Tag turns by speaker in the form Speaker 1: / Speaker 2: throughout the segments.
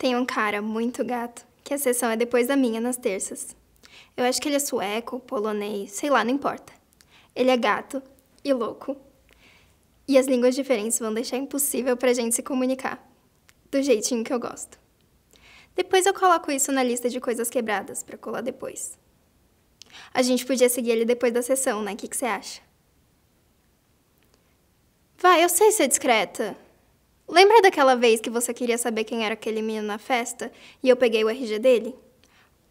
Speaker 1: Tem um cara muito gato, que a sessão é depois da minha nas
Speaker 2: terças. Eu acho que ele é sueco, polonês, sei lá, não importa. Ele é gato e louco. E as línguas diferentes vão deixar impossível pra gente se comunicar. Do jeitinho que eu gosto. Depois eu coloco isso na lista de coisas quebradas para colar depois. A gente podia seguir ele depois da sessão, né? O que, que você acha? Vai, eu sei ser discreta. Lembra daquela vez que você queria saber quem era aquele menino na festa e eu peguei o RG dele?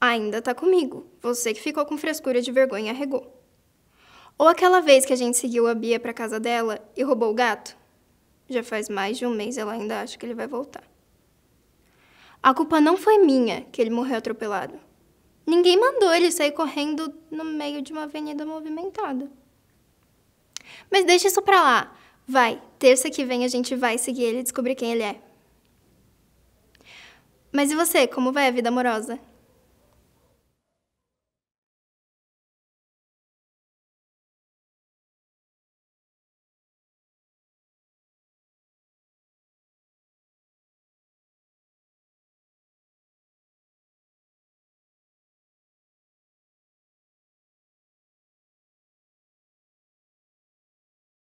Speaker 2: Ainda tá comigo. Você que ficou com frescura de vergonha regou. Ou aquela vez que a gente seguiu a Bia pra casa dela e roubou o gato? Já faz mais de um mês e ela ainda acha que ele vai voltar. A culpa não foi minha que ele morreu atropelado. Ninguém mandou ele sair correndo no meio de uma avenida movimentada. Mas deixa isso pra lá. Vai, terça que vem a gente vai seguir ele e descobrir quem ele é.
Speaker 1: Mas e você, como vai a vida amorosa?